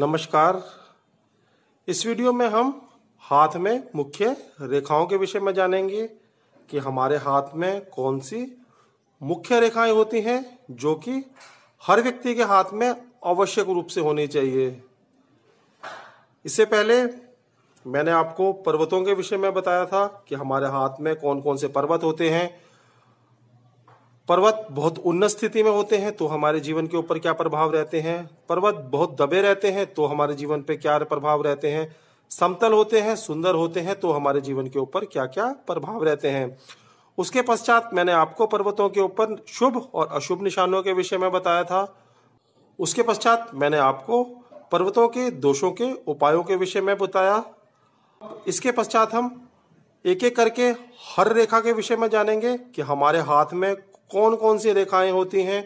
नमस्कार इस वीडियो में हम हाथ में मुख्य रेखाओं के विषय में जानेंगे कि हमारे हाथ में कौन सी मुख्य रेखाएं होती हैं जो कि हर व्यक्ति के हाथ में आवश्यक रूप से होनी चाहिए इससे पहले मैंने आपको पर्वतों के विषय में बताया था कि हमारे हाथ में कौन कौन से पर्वत होते हैं पर्वत बहुत उन्नत स्थिति में होते हैं तो हमारे जीवन के ऊपर क्या प्रभाव रहते हैं पर्वत बहुत दबे रहते हैं तो हमारे जीवन पे क्या प्रभाव रहते हैं समतल होते हैं सुंदर होते हैं तो हमारे जीवन के ऊपर क्या क्या प्रभाव रहते हैं उसके पश्चात मैंने आपको पर्वतों के ऊपर शुभ और अशुभ निशानों के विषय में बताया था उसके पश्चात मैंने आपको पर्वतों के दोषों के उपायों के विषय में बताया इसके पश्चात हम एक एक करके हर रेखा के विषय में जानेंगे कि हमारे हाथ में कौन कौन सी रेखाएं होती हैं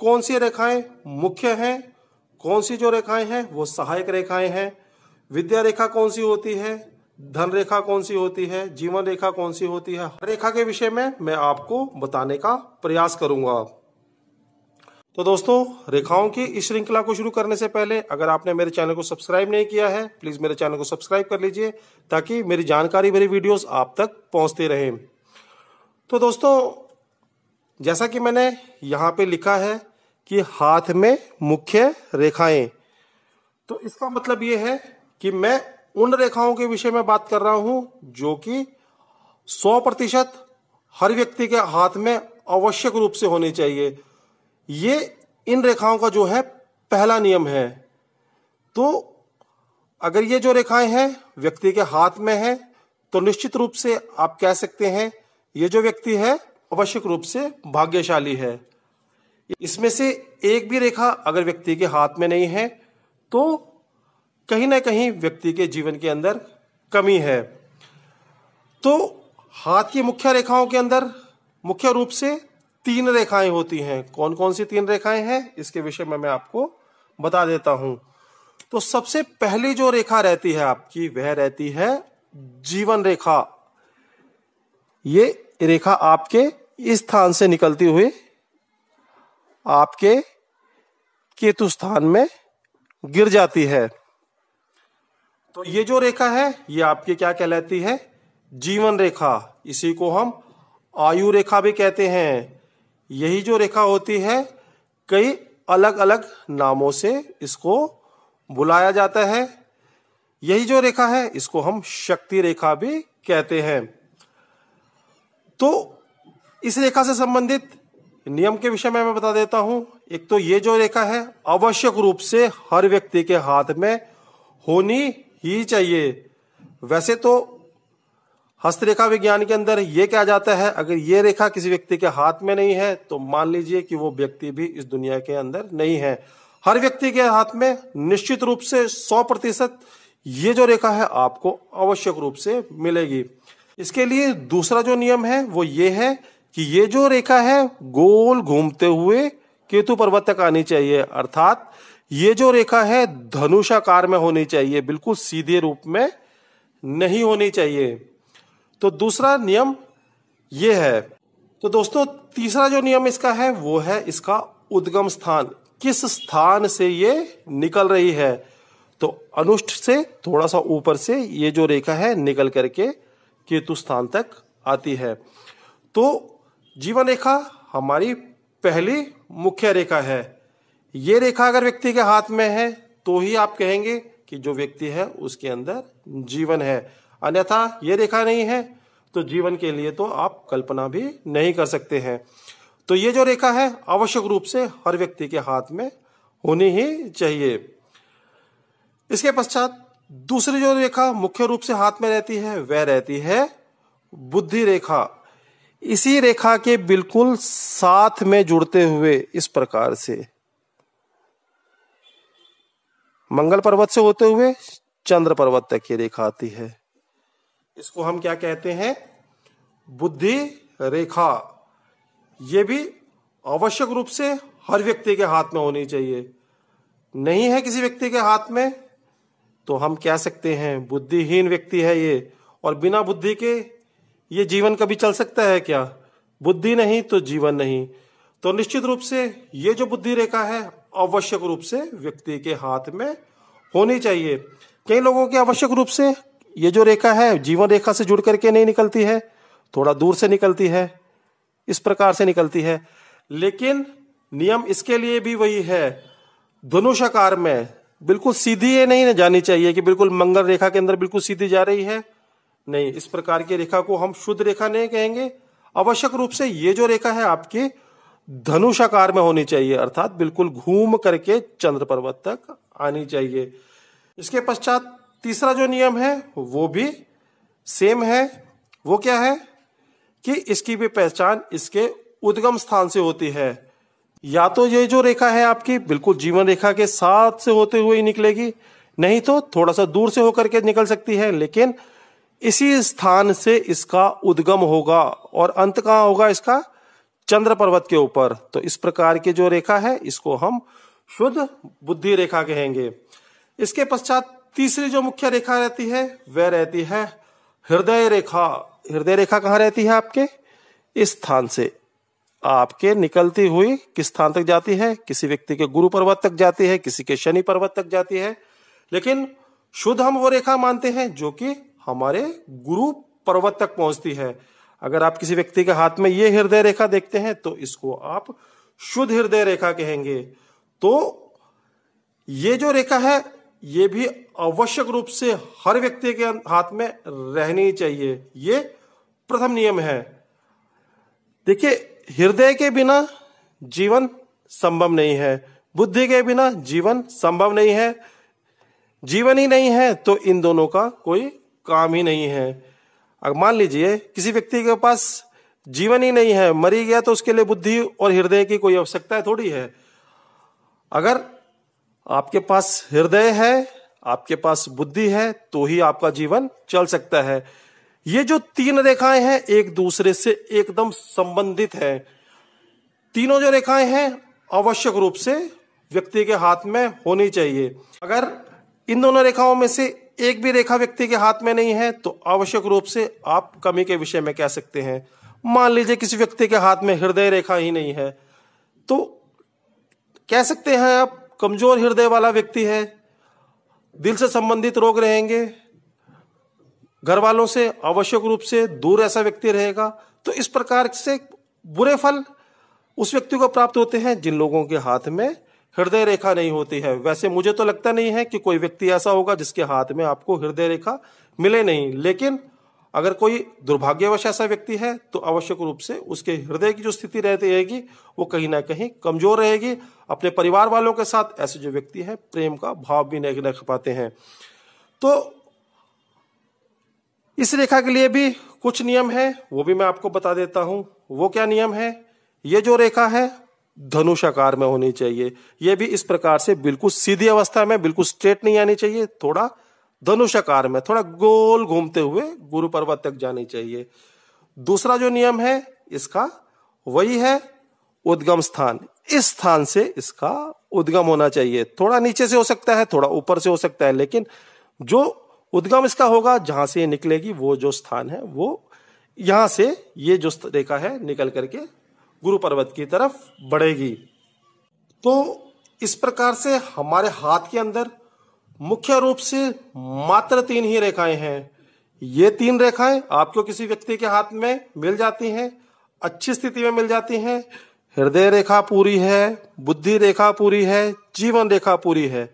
कौन सी रेखाएं मुख्य हैं कौन सी जो रेखाएं हैं वो सहायक रेखाएं हैं विद्या रेखा कौन सी होती है धन रेखा कौन सी होती है जीवन रेखा कौन सी होती है रेखा के विषय में मैं आपको बताने का प्रयास करूंगा तो दोस्तों रेखाओं की इस श्रृंखला को शुरू करने से पहले अगर आपने मेरे चैनल को सब्सक्राइब नहीं किया है प्लीज मेरे चैनल को सब्सक्राइब कर लीजिए ताकि मेरी जानकारी भरी वीडियोस आप तक पहुंचते रहें तो दोस्तों जैसा कि मैंने यहाँ पे लिखा है कि हाथ में मुख्य रेखाएं तो इसका मतलब ये है कि मैं उन रेखाओं के विषय में बात कर रहा हूं जो कि 100 प्रतिशत हर व्यक्ति के हाथ में आवश्यक रूप से होनी चाहिए ये इन रेखाओं का जो है पहला नियम है तो अगर ये जो रेखाएं हैं व्यक्ति के हाथ में है तो निश्चित रूप से आप कह सकते हैं ये जो व्यक्ति है आवश्यक रूप से भाग्यशाली है इसमें से एक भी रेखा अगर व्यक्ति के हाथ में नहीं है तो कहीं ना कहीं व्यक्ति के जीवन के अंदर कमी है तो हाथ की मुख्य रेखाओं के अंदर मुख्य रूप से तीन रेखाएं होती हैं कौन कौन सी तीन रेखाएं हैं इसके विषय में मैं आपको बता देता हूं तो सबसे पहली जो रेखा रहती है आपकी वह रहती है जीवन रेखा ये रेखा आपके इस स्थान से निकलती हुई आपके केतु स्थान में गिर जाती है तो ये जो रेखा है ये आपके क्या कहलाती है जीवन रेखा इसी को हम आयु रेखा भी कहते हैं यही जो रेखा होती है कई अलग अलग नामों से इसको बुलाया जाता है यही जो रेखा है इसको हम शक्ति रेखा भी कहते हैं तो इस रेखा से संबंधित नियम के विषय में मैं बता देता हूं एक तो ये जो रेखा है आवश्यक रूप से हर व्यक्ति के हाथ में होनी ही चाहिए वैसे तो हस्तरेखा विज्ञान के अंदर यह क्या जाता है अगर ये रेखा किसी व्यक्ति के हाथ में नहीं है तो मान लीजिए कि वो व्यक्ति भी इस दुनिया के अंदर नहीं है हर व्यक्ति के हाथ में निश्चित रूप से सौ प्रतिशत ये जो रेखा है आपको आवश्यक रूप से मिलेगी इसके लिए दूसरा जो नियम है वो ये है कि ये जो रेखा है गोल घूमते हुए केतु पर्वत तक आनी चाहिए अर्थात ये जो रेखा है धनुषाकार में होनी चाहिए बिल्कुल सीधे रूप में नहीं होनी चाहिए तो दूसरा नियम ये है तो दोस्तों तीसरा जो नियम इसका है वो है इसका उद्गम स्थान किस स्थान से ये निकल रही है तो अनुष्ट से थोड़ा सा ऊपर से ये जो रेखा है निकल करके केतु स्थान तक आती है तो जीवन रेखा हमारी पहली मुख्य रेखा है ये रेखा अगर व्यक्ति के हाथ में है तो ही आप कहेंगे कि जो व्यक्ति है उसके अंदर जीवन है अन्यथा ये रेखा नहीं है तो जीवन के लिए तो आप कल्पना भी नहीं कर सकते हैं तो ये जो रेखा है आवश्यक रूप से हर व्यक्ति के हाथ में होनी ही चाहिए इसके पश्चात दूसरी जो रेखा मुख्य रूप से हाथ में रहती है वह रहती है बुद्धि रेखा इसी रेखा के बिल्कुल साथ में जुड़ते हुए इस प्रकार से मंगल पर्वत से होते हुए चंद्र पर्वत तक ये रेखा आती है इसको हम क्या कहते हैं बुद्धि रेखा ये भी आवश्यक रूप से हर व्यक्ति के हाथ में होनी चाहिए नहीं है किसी व्यक्ति के हाथ में तो हम कह सकते हैं बुद्धिहीन व्यक्ति है ये और बिना बुद्धि के ये जीवन कभी चल सकता है क्या बुद्धि नहीं तो जीवन नहीं तो निश्चित रूप से ये जो बुद्धि रेखा है आवश्यक रूप से व्यक्ति के हाथ में होनी चाहिए कई लोगों की आवश्यक रूप से ये जो रेखा है जीवन रेखा से जुड़ करके नहीं निकलती है थोड़ा दूर से निकलती है इस प्रकार से निकलती है लेकिन नियम इसके लिए भी वही है धनुष आकार में बिल्कुल सीधी ये नहीं जानी चाहिए कि बिल्कुल मंगल रेखा के अंदर बिल्कुल सीधी जा रही है नहीं इस प्रकार की रेखा को हम शुद्ध रेखा नहीं कहेंगे आवश्यक रूप से ये जो रेखा है आपके धनुष आकार में होनी चाहिए अर्थात बिल्कुल घूम करके चंद्र पर्वत तक आनी चाहिए इसके पश्चात तीसरा जो नियम है वो भी सेम है वो क्या है कि इसकी भी पहचान इसके उद्गम स्थान से होती है या तो ये जो रेखा है आपकी बिल्कुल जीवन रेखा के साथ से होते हुए ही निकलेगी नहीं तो थोड़ा सा दूर से होकर के निकल सकती है लेकिन इसी स्थान से इसका उद्गम होगा और अंत कहां होगा इसका चंद्र पर्वत के ऊपर तो इस प्रकार की जो रेखा है इसको हम शुद्ध बुद्धि रेखा कहेंगे इसके पश्चात तीसरी जो मुख्य रेखा रहती है वह रहती है हृदय रेखा हृदय रेखा कहाँ रहती है आपके इस स्थान से आपके निकलती हुई किस स्थान तक जाती है किसी व्यक्ति के गुरु पर्वत तक जाती है किसी के शनि पर्वत तक जाती है लेकिन शुद्ध हम वो रेखा मानते हैं जो कि हमारे गुरु पर्वत तक पहुंचती है अगर आप किसी व्यक्ति के हाथ में ये हृदय रेखा देखते हैं तो इसको आप शुद्ध हृदय रेखा कहेंगे तो ये जो रेखा है ये भी आवश्यक रूप से हर व्यक्ति के हाथ में रहनी चाहिए ये प्रथम नियम है देखिए हृदय के बिना जीवन संभव नहीं है बुद्धि के बिना जीवन संभव नहीं है जीवन ही नहीं है तो इन दोनों का कोई काम ही नहीं है अब मान लीजिए किसी व्यक्ति के पास जीवन ही नहीं है मरी गया तो उसके लिए बुद्धि और हृदय की कोई आवश्यकता थोड़ी है अगर आपके पास हृदय है आपके पास बुद्धि है तो ही आपका जीवन चल सकता है ये जो तीन रेखाएं हैं एक दूसरे से एकदम संबंधित है तीनों जो रेखाएं हैं आवश्यक रूप से व्यक्ति के हाथ में होनी चाहिए अगर इन दोनों रेखाओं में से एक भी रेखा व्यक्ति के हाथ में नहीं है तो आवश्यक रूप से आप कमी के विषय में कह सकते हैं मान लीजिए किसी व्यक्ति के हाथ में हृदय रेखा ही नहीं है तो कह सकते हैं आप कमजोर हृदय वाला व्यक्ति है दिल से संबंधित रोग रहेंगे घर वालों से आवश्यक रूप से दूर ऐसा व्यक्ति रहेगा तो इस प्रकार से बुरे फल उस व्यक्ति को प्राप्त होते हैं जिन लोगों के हाथ में हृदय रेखा नहीं होती है वैसे मुझे तो लगता नहीं है कि कोई व्यक्ति ऐसा होगा जिसके हाथ में आपको हृदय रेखा मिले नहीं लेकिन अगर कोई दुर्भाग्यवश ऐसा व्यक्ति है तो आवश्यक रूप से उसके हृदय की जो स्थिति रहती रहेगी वो कहीं ना कहीं कमजोर रहेगी अपने परिवार वालों के साथ ऐसे जो व्यक्ति है प्रेम का भाव भी नहीं रख पाते हैं तो इस रेखा के लिए भी कुछ नियम है वो भी मैं आपको बता देता हूं वो क्या नियम है ये जो रेखा है धनुषाकार में होनी चाहिए यह भी इस प्रकार से बिल्कुल सीधी अवस्था में बिल्कुल स्ट्रेट नहीं आनी चाहिए थोड़ा धनुषाकार में थोड़ा गोल घूमते हुए गुरु पर्वत तक जानी चाहिए दूसरा जो नियम है इसका वही है उद्गम स्थान इस स्थान से इसका उद्गम होना चाहिए थोड़ा नीचे से हो सकता है थोड़ा ऊपर से हो सकता है लेकिन जो उद्गम इसका होगा जहां से ये निकलेगी वो जो स्थान है वो यहां से ये जो रेखा है निकल करके गुरु पर्वत की तरफ बढ़ेगी तो इस प्रकार से हमारे हाथ के अंदर मुख्य रूप से मात्र तीन ही रेखाएं हैं ये तीन रेखाएं आपको किसी व्यक्ति के हाथ में मिल जाती हैं अच्छी स्थिति में मिल जाती हैं हृदय रेखा पूरी है बुद्धि रेखा पूरी है जीवन रेखा पूरी है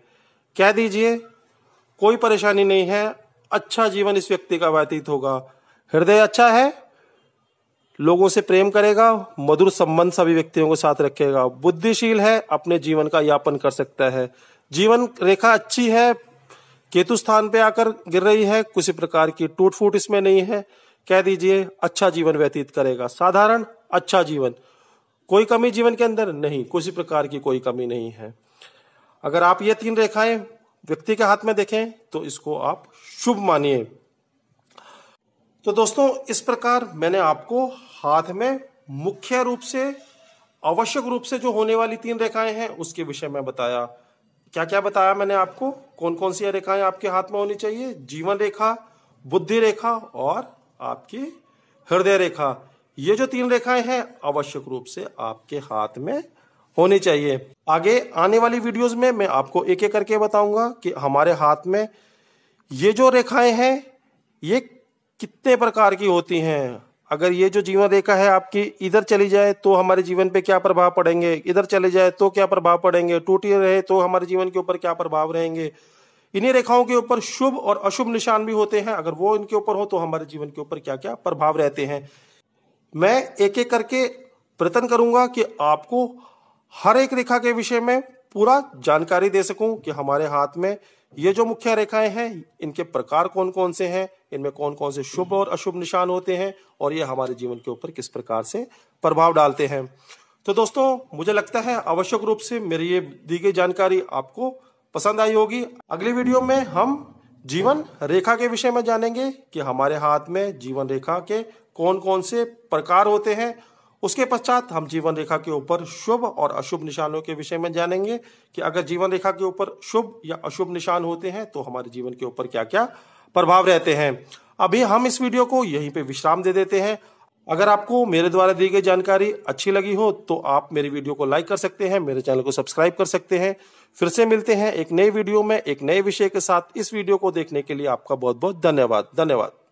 कह दीजिए कोई परेशानी नहीं है अच्छा जीवन इस व्यक्ति का व्यतीत होगा हृदय अच्छा है लोगों से प्रेम करेगा मधुर संबंध सभी व्यक्तियों के साथ रखेगा बुद्धिशील है अपने जीवन का यापन कर सकता है जीवन रेखा अच्छी है केतु स्थान पे आकर गिर रही है किसी प्रकार की टूट फूट इसमें नहीं है कह दीजिए अच्छा जीवन व्यतीत करेगा साधारण अच्छा जीवन कोई कमी जीवन के अंदर नहीं किसी प्रकार की कोई कमी नहीं है अगर आप ये तीन रेखाएं व्यक्ति के हाथ में देखें तो इसको आप शुभ मानिए तो दोस्तों इस प्रकार मैंने आपको हाथ में मुख्य रूप से आवश्यक रूप से जो होने वाली तीन रेखाएं हैं उसके विषय में बताया क्या क्या बताया मैंने आपको कौन कौन सी रेखाएं आपके हाथ में होनी चाहिए जीवन रेखा बुद्धि रेखा और आपकी हृदय रेखा ये जो तीन रेखाएं हैं आवश्यक रूप से आपके हाथ में होनी चाहिए आगे आने वाली वीडियोस में मैं आपको एक एक करके बताऊंगा कि हमारे हाथ में ये जो रेखाएं हैं ये कितने प्रकार की होती हैं अगर ये जो जीवन रेखा है आपकी इधर चली जाए तो हमारे जीवन पे क्या प्रभाव पड़ेंगे इधर चले जाए तो क्या प्रभाव पड़ेंगे टूटी रहे तो हमारे जीवन के ऊपर क्या प्रभाव रहेंगे इन्हीं रेखाओं के ऊपर शुभ और अशुभ निशान भी होते हैं अगर वो इनके ऊपर हो तो हमारे जीवन के ऊपर क्या क्या प्रभाव रहते हैं मैं एक एक करके प्रयत्न करूंगा कि आपको हर एक रेखा के विषय में पूरा जानकारी दे सकूं कि हमारे हाथ में ये जो मुख्य रेखाएं हैं इनके प्रकार कौन कौन से हैं इनमें कौन कौन से शुभ और अशुभ निशान होते हैं और ये हमारे जीवन के ऊपर किस प्रकार से प्रभाव डालते हैं तो दोस्तों मुझे लगता है आवश्यक रूप से मेरी ये दी गई जानकारी आपको पसंद आई होगी अगली वीडियो में हम जीवन रेखा के विषय में जानेंगे कि हमारे हाथ में जीवन रेखा के कौन कौन से प्रकार होते हैं उसके पश्चात हम जीवन रेखा के ऊपर शुभ और अशुभ निशानों के विषय में जानेंगे कि अगर जीवन रेखा के ऊपर शुभ या अशुभ निशान होते हैं तो हमारे जीवन के ऊपर क्या क्या प्रभाव रहते हैं अभी हम इस वीडियो को यहीं पे विश्राम दे देते हैं अगर आपको मेरे द्वारा दी गई जानकारी अच्छी लगी हो तो आप मेरी वीडियो को लाइक कर सकते हैं मेरे चैनल को सब्सक्राइब कर सकते हैं फिर से मिलते हैं एक नई वीडियो में एक नए विषय के साथ इस वीडियो को देखने के लिए आपका बहुत बहुत धन्यवाद धन्यवाद